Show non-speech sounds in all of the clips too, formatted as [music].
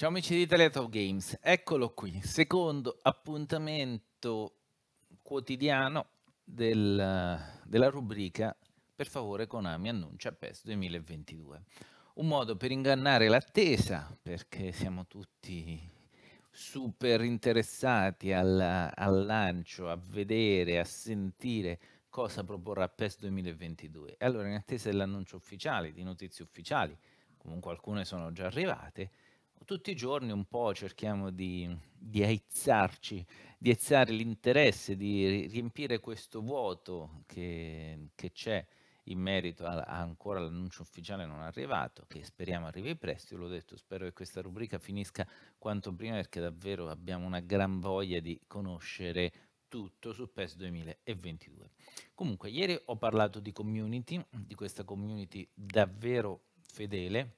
Ciao amici di Teletop Games, eccolo qui, secondo appuntamento quotidiano del, della rubrica Per favore Konami annuncia PES 2022. Un modo per ingannare l'attesa, perché siamo tutti super interessati al, al lancio, a vedere, a sentire cosa proporrà PES 2022. E allora in attesa dell'annuncio ufficiale, di notizie ufficiali, comunque alcune sono già arrivate, tutti i giorni un po' cerchiamo di, di aizzarci, di aizzare l'interesse, di riempire questo vuoto che, che c'è in merito a, a ancora l'annuncio ufficiale non arrivato, che speriamo arrivi presto, io l'ho detto, spero che questa rubrica finisca quanto prima perché davvero abbiamo una gran voglia di conoscere tutto su PES 2022. Comunque, ieri ho parlato di community, di questa community davvero fedele,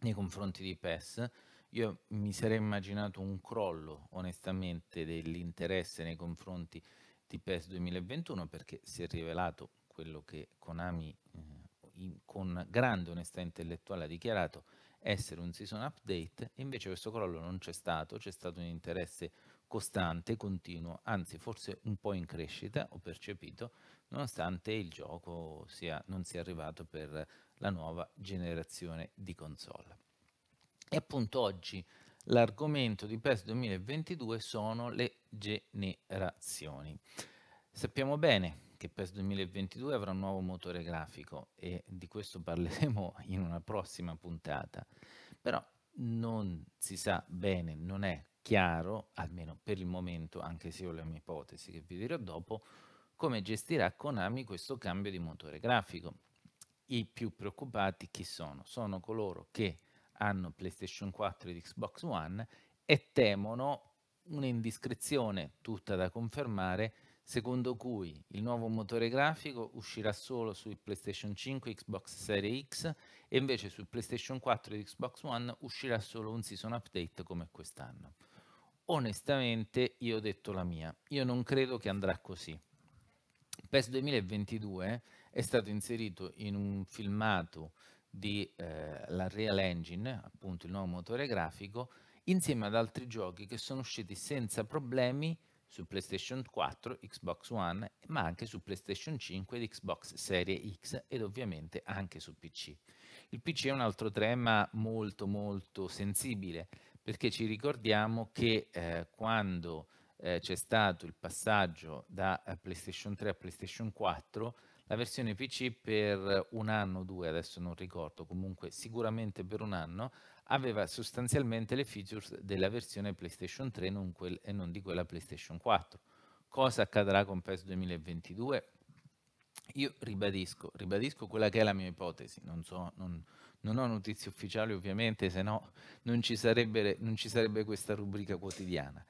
nei confronti di PES. Io mi sarei immaginato un crollo, onestamente, dell'interesse nei confronti di PES 2021 perché si è rivelato quello che Konami eh, in, con grande onestà intellettuale ha dichiarato essere un season update, invece questo crollo non c'è stato, c'è stato un interesse costante, continuo, anzi forse un po' in crescita, ho percepito, nonostante il gioco sia, non sia arrivato per la nuova generazione di console. E appunto oggi l'argomento di PES 2022 sono le generazioni. Sappiamo bene che PES 2022 avrà un nuovo motore grafico e di questo parleremo [laughs] in una prossima puntata, però non si sa bene, non è chiaro, almeno per il momento, anche se ho la mia ipotesi che vi dirò dopo, come gestirà Konami questo cambio di motore grafico. I più preoccupati chi sono? Sono coloro che hanno PlayStation 4 ed Xbox One e temono un'indiscrezione tutta da confermare secondo cui il nuovo motore grafico uscirà solo su PlayStation 5 Xbox Series X e invece su PlayStation 4 ed Xbox One uscirà solo un season update come quest'anno. Onestamente io ho detto la mia, io non credo che andrà così. PES 2022 è stato inserito in un filmato di eh, la Real Engine, appunto il nuovo motore grafico, insieme ad altri giochi che sono usciti senza problemi su PlayStation 4, Xbox One, ma anche su PlayStation 5 ed Xbox Serie X ed ovviamente anche su PC. Il PC è un altro tema molto molto sensibile perché ci ricordiamo che eh, quando eh, c'è stato il passaggio da eh, PlayStation 3 a PlayStation 4, la versione PC per un anno o due, adesso non ricordo, comunque sicuramente per un anno, aveva sostanzialmente le features della versione PlayStation 3 non quel, e non di quella PlayStation 4. Cosa accadrà con PES 2022? Io ribadisco, ribadisco quella che è la mia ipotesi, non, so, non, non ho notizie ufficiali ovviamente, se no non ci sarebbe questa rubrica quotidiana.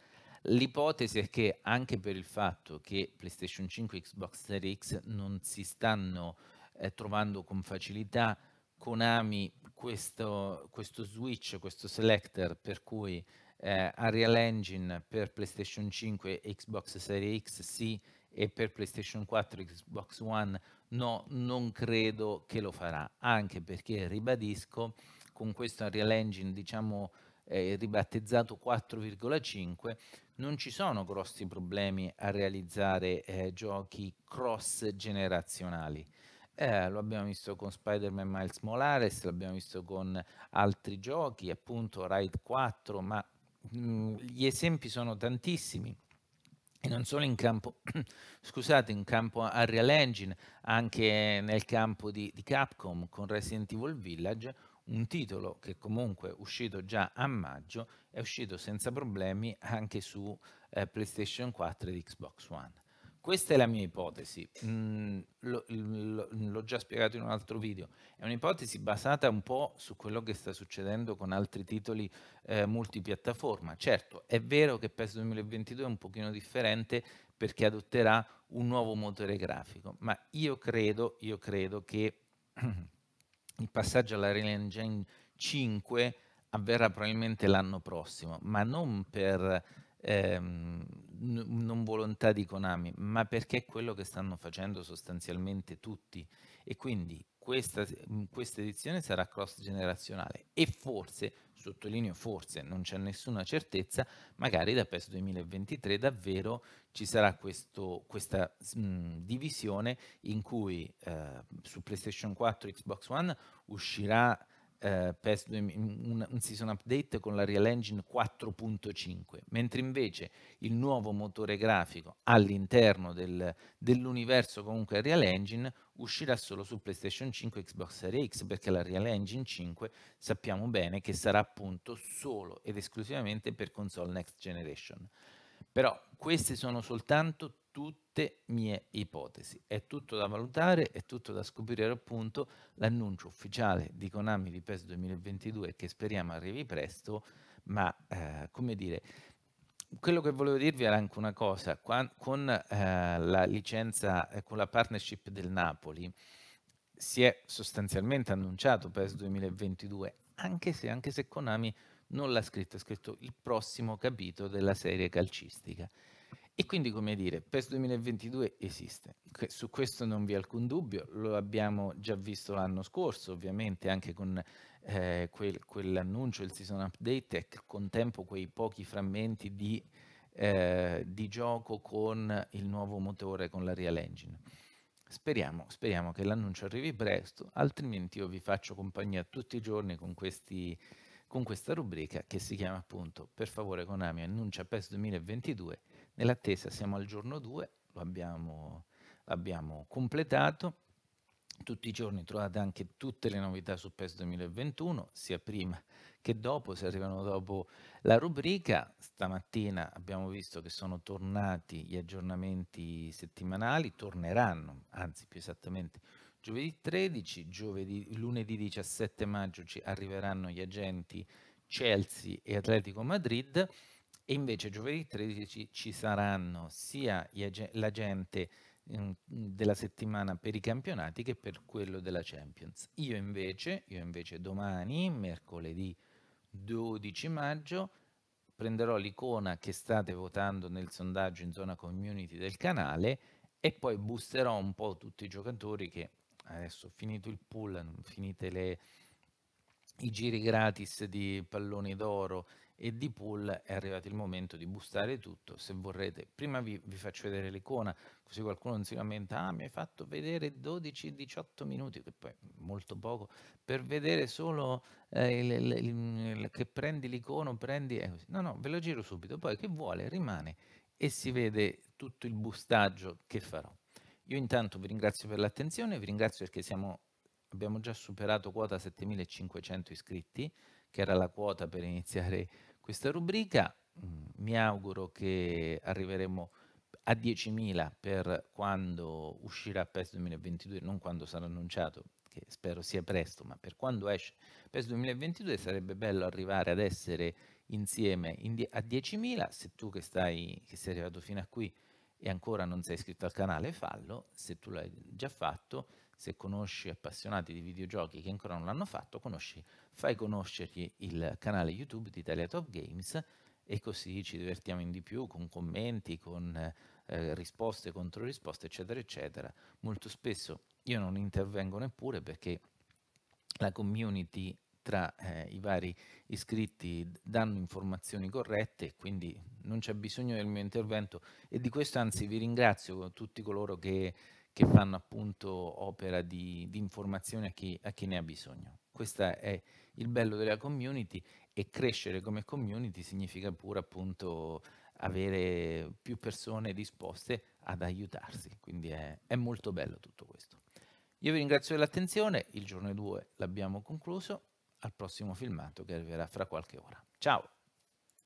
L'ipotesi è che anche per il fatto che PlayStation 5 e Xbox Series X non si stanno eh, trovando con facilità, Konami questo, questo switch, questo selector per cui eh, Arial Engine per PlayStation 5 e Xbox Series X sì e per PlayStation 4 e Xbox One no, non credo che lo farà, anche perché ribadisco con questo Arial Engine diciamo eh, ribattezzato 4,5, non ci sono grossi problemi a realizzare eh, giochi cross generazionali. Eh, lo abbiamo visto con Spider-Man Miles Molares, l'abbiamo visto con altri giochi, appunto Ride 4, ma mh, mm, gli esempi sono tantissimi. E non solo in campo, [coughs] scusate, in campo Unreal Engine, anche nel campo di, di Capcom con Resident Evil Village un titolo che comunque è uscito già a maggio, è uscito senza problemi anche su eh, PlayStation 4 ed Xbox One. Questa è la mia ipotesi, mm, lo, lo, l'ho già spiegato in un altro video, è un'ipotesi basata un po' su quello che sta succedendo con altri titoli eh, multipiattaforma. Certo, è vero che PES 2022 è un pochino differente perché adotterà un nuovo motore grafico, ma io credo, io credo che [clears throat] il passaggio alla Real Engine 5 avverrà probabilmente l'anno prossimo, ma non per ehm, non volontà di Konami, ma perché è quello che stanno facendo sostanzialmente tutti. E quindi questa, questa edizione sarà cross generazionale e forse, sottolineo forse, non c'è nessuna certezza, magari da PES 2023 davvero ci sarà questo, questa mh, divisione in cui eh, su PlayStation 4 Xbox One uscirà eh, PES, mm, mm, un, un, season update con la Real Engine 4.5, mentre invece il nuovo motore grafico all'interno del, dell'universo comunque Real Engine uscirà solo su PlayStation 5 e Xbox Series X perché la Real Engine 5 sappiamo bene che sarà appunto solo ed esclusivamente per console next generation. Però queste sono soltanto tutte mie ipotesi. È tutto da valutare, è tutto da scoprire appunto. L'annuncio ufficiale di Konami di PES 2022 che speriamo arrivi presto, ma eh, come dire, quello che volevo dirvi era anche una cosa, Qua, con eh, la licenza, eh, con la partnership del Napoli, si è sostanzialmente annunciato PES 2022, anche se, anche se Konami non l'ha scritto, ha scritto il prossimo capitolo della serie calcistica. E quindi, come dire, PES 2022 esiste, su questo non vi è alcun dubbio, lo abbiamo già visto l'anno scorso, ovviamente anche con eh, quel, quell'annuncio, il season update e con tempo quei pochi frammenti di, eh, di, gioco con il nuovo motore, con la Real Engine. Speriamo, speriamo che l'annuncio arrivi presto, altrimenti io vi faccio compagnia tutti i giorni con questi con questa rubrica che si chiama appunto Per favore Konami annuncia PES 2022 Nell'attesa siamo al giorno 2, lo abbiamo, abbiamo completato. Tutti i giorni trovate anche tutte le novità su PES 2021, sia prima che dopo, se arrivano dopo la rubrica. Stamattina abbiamo visto che sono tornati gli aggiornamenti settimanali, torneranno, anzi più esattamente, giovedì 13, giovedì, lunedì 17 maggio ci arriveranno gli agenti Chelsea e Atletico Madrid. E invece giovedì 13 ci saranno sia la gente mhmm, della settimana per i campionati che per quello della Champions. Io invece, io invece domani, mercoledì 12 maggio, prenderò l'icona che state votando nel sondaggio in zona community del canale e poi boosterò un po' tutti i giocatori che adesso ho finito il pull, finite le, i giri gratis di palloni d'oro e di pull è arrivato il momento di bustare tutto se vorrete prima vi, vi faccio vedere l'icona così qualcuno non si lamenta ah mi hai fatto vedere 12-18 minuti che poi è molto poco per vedere solo eh, il, il, il, che prendi l'icona prendi eh, no no ve lo giro subito poi che vuole rimane e si vede tutto il bustaggio che farò io intanto vi ringrazio per l'attenzione vi ringrazio perché siamo abbiamo già superato quota 7500 iscritti che era la quota per iniziare questa rubrica. Mm, mi auguro che arriveremo a 10.000 per quando uscirà PES 2022, non quando sarà annunciato, che spero sia presto, ma per quando esce PES 2022 sarebbe bello arrivare ad essere insieme in die- a 10.000. Se tu che, stai, che sei arrivato fino a qui e ancora non sei iscritto al canale, fallo. Se tu l'hai già fatto, se conosci appassionati di videogiochi che ancora non l'hanno fatto, conosci, fai conoscergli il canale YouTube di Italia Top Games e così ci divertiamo in di più con commenti, con eh, risposte, contro risposte, eccetera, eccetera. Molto spesso io non intervengo neppure perché la community tra eh, i vari iscritti danno informazioni corrette, quindi non c'è bisogno del mio intervento e di questo anzi vi ringrazio tutti coloro che che fanno appunto opera di, di informazione a chi, a chi ne ha bisogno. Questo è il bello della community e crescere come community significa pure appunto avere più persone disposte ad aiutarsi, quindi è, è molto bello tutto questo. Io vi ringrazio dell'attenzione, il giorno 2 l'abbiamo concluso, al prossimo filmato che arriverà fra qualche ora. Ciao!